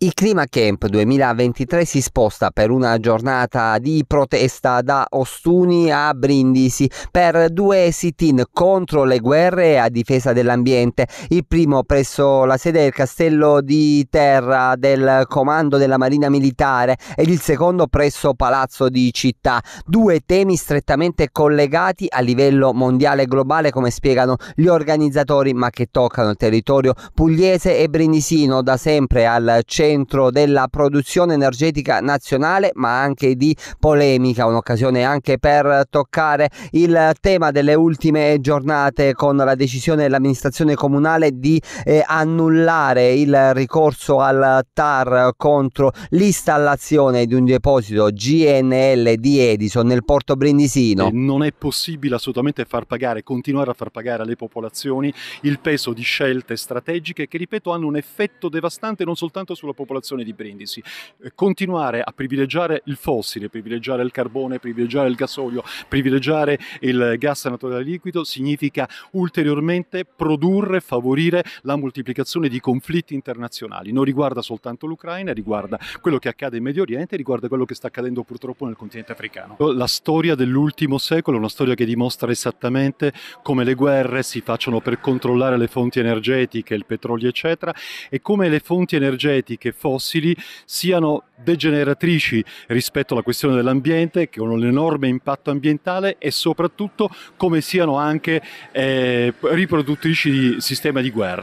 Il Clima Camp 2023 si sposta per una giornata di protesta da Ostuni a Brindisi per due sit-in contro le guerre e a difesa dell'ambiente. Il primo presso la sede del Castello di Terra del Comando della Marina Militare ed il secondo presso Palazzo di Città. Due temi strettamente collegati a livello mondiale e globale come spiegano gli organizzatori ma che toccano il territorio pugliese e brindisino da sempre al centro centro della produzione energetica nazionale ma anche di polemica, un'occasione anche per toccare il tema delle ultime giornate con la decisione dell'amministrazione comunale di eh, annullare il ricorso al TAR contro l'installazione di un deposito GNL di Edison nel porto brindisino. Eh, non è possibile assolutamente far pagare, continuare a far pagare alle popolazioni il peso di scelte strategiche che, ripeto, hanno un effetto devastante non soltanto sulla popolazione di Brindisi. Eh, continuare a privilegiare il fossile, privilegiare il carbone, privilegiare il gasolio, privilegiare il gas naturale liquido significa ulteriormente produrre, favorire la moltiplicazione di conflitti internazionali. Non riguarda soltanto l'Ucraina, riguarda quello che accade in Medio Oriente, riguarda quello che sta accadendo purtroppo nel continente africano. La storia dell'ultimo secolo è una storia che dimostra esattamente come le guerre si facciano per controllare le fonti energetiche, il petrolio eccetera e come le fonti energetiche energetiche fossili siano degeneratrici rispetto alla questione dell'ambiente, che hanno un enorme impatto ambientale e soprattutto come siano anche eh, riproduttrici di sistema di guerra.